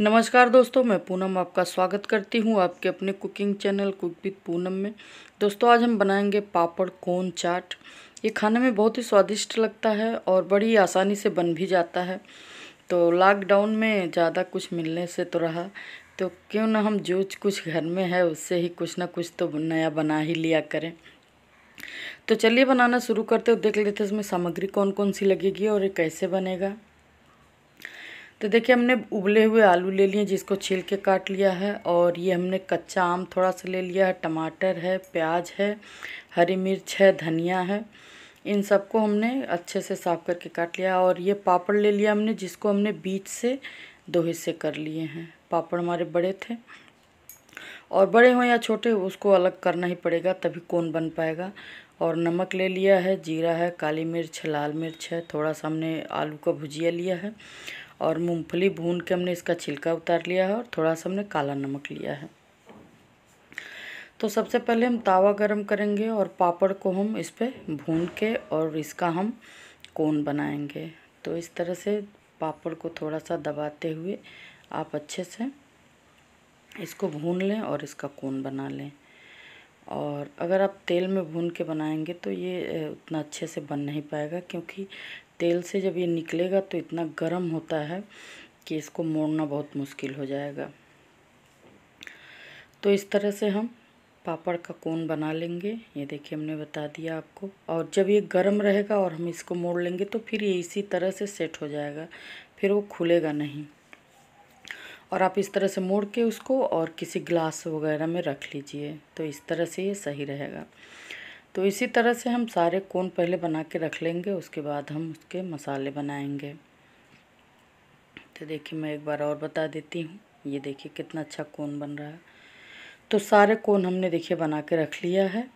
नमस्कार दोस्तों मैं पूनम आपका स्वागत करती हूँ आपके अपने cooking channel cook with Poonam में दोस्तों आज हम बनाएंगे पापड़ कोन चाट ये खाने में बहुत ही स्वादिष्ट लगता है और बड़ी आसानी से बन भी जाता है तो लॉकडाउन में ज़्यादा कुछ मिलने से तो रहा तो क्यों ना हम जो कुछ घर में है उससे ही कुछ ना कुछ तो नया बना ही लिया करें तो चलिए बनाना शुरू करते हो देख लेते इसमें सामग्री कौन कौन सी लगेगी और ये कैसे बनेगा तो देखिए हमने उबले हुए आलू ले लिए जिसको छील के काट लिया है और ये हमने कच्चा आम थोड़ा सा ले लिया है टमाटर है प्याज है हरी मिर्च है धनिया है इन सबको हमने अच्छे से साफ़ करके काट लिया और ये पापड़ ले लिया हमने जिसको हमने बीच से दो हिस्से कर लिए हैं पापड़ हमारे बड़े थे और बड़े हों या छोटे उसको अलग करना ही पड़ेगा तभी कौन बन पाएगा और नमक ले लिया है जीरा है काली मिर्च लाल मिर्च है थोड़ा सा हमने आलू का भुजिया लिया है और मूंगफली भून के हमने इसका छिलका उतार लिया है और थोड़ा सा हमने काला नमक लिया है तो सबसे पहले हम तावा गरम करेंगे और पापड़ को हम इस पर भून के और इसका हम कोन बनाएंगे तो इस तरह से पापड़ को थोड़ा सा दबाते हुए आप अच्छे से इसको भून लें और इसका कोन बना लें और अगर आप तेल में भून के बनाएंगे तो ये उतना अच्छे से बन नहीं पाएगा क्योंकि तेल से जब ये निकलेगा तो इतना गर्म होता है कि इसको मोड़ना बहुत मुश्किल हो जाएगा तो इस तरह से हम पापड़ का कोन बना लेंगे ये देखिए हमने बता दिया आपको और जब ये गर्म रहेगा और हम इसको मोड़ लेंगे तो फिर ये इसी तरह से सेट हो जाएगा फिर वो खुलेगा नहीं और आप इस तरह से मोड़ के उसको और किसी ग्लास वगैरह में रख लीजिए तो इस तरह से ये सही रहेगा तो इसी तरह से हम सारे कोन पहले बना के रख लेंगे उसके बाद हम उसके मसाले बनाएंगे तो देखिए मैं एक बार और बता देती हूँ ये देखिए कितना अच्छा कोन बन रहा है तो सारे कोन हमने देखिए बना के रख लिया है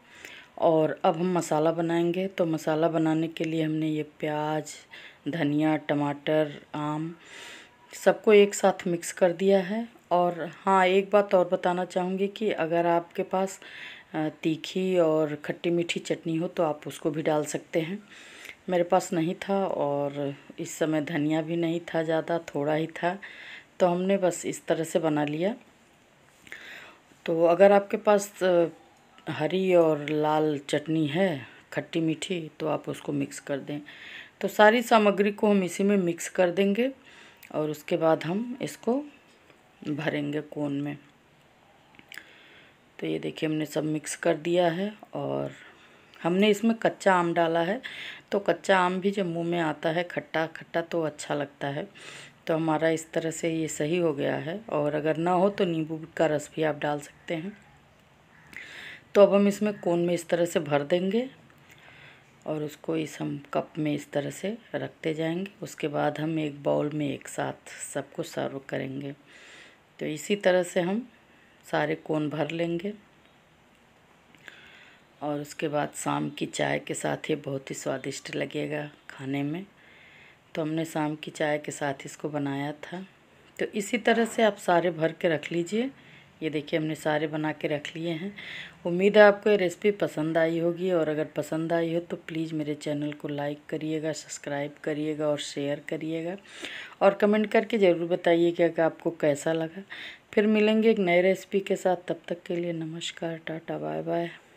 और अब हम मसाला बनाएंगे तो मसाला बनाने के लिए हमने ये प्याज धनिया टमाटर आम सबको एक साथ मिक्स कर दिया है और हाँ एक बात और बताना चाहूँगी कि अगर आपके पास तीखी और खट्टी मीठी चटनी हो तो आप उसको भी डाल सकते हैं मेरे पास नहीं था और इस समय धनिया भी नहीं था ज़्यादा थोड़ा ही था तो हमने बस इस तरह से बना लिया तो अगर आपके पास हरी और लाल चटनी है खट्टी मीठी तो आप उसको मिक्स कर दें तो सारी सामग्री को हम इसी में मिक्स कर देंगे और उसके बाद हम इसको भरेंगे कोन में तो ये देखिए हमने सब मिक्स कर दिया है और हमने इसमें कच्चा आम डाला है तो कच्चा आम भी जब मुंह में आता है खट्टा खट्टा तो अच्छा लगता है तो हमारा इस तरह से ये सही हो गया है और अगर ना हो तो नींबू का रस भी आप डाल सकते हैं तो अब हम इसमें कोन में इस तरह से भर देंगे और उसको इस हम कप में इस तरह से रखते जाएंगे उसके बाद हम एक बाउल में एक साथ सब कुछ सर्व करेंगे तो इसी तरह से हम सारे कोन भर लेंगे और उसके बाद शाम की चाय के साथ ये बहुत ही स्वादिष्ट लगेगा खाने में तो हमने शाम की चाय के साथ इसको बनाया था तो इसी तरह से आप सारे भर के रख लीजिए ये देखिए हमने सारे बना के रख लिए हैं उम्मीद है आपको ये रेसिपी पसंद आई होगी और अगर पसंद आई हो तो प्लीज़ मेरे चैनल को लाइक करिएगा सब्सक्राइब करिएगा और शेयर करिएगा और कमेंट करके ज़रूर बताइएगा कि आपको कैसा लगा फिर मिलेंगे एक नए रेसिपी के साथ तब तक के लिए नमस्कार टाटा बाय बाय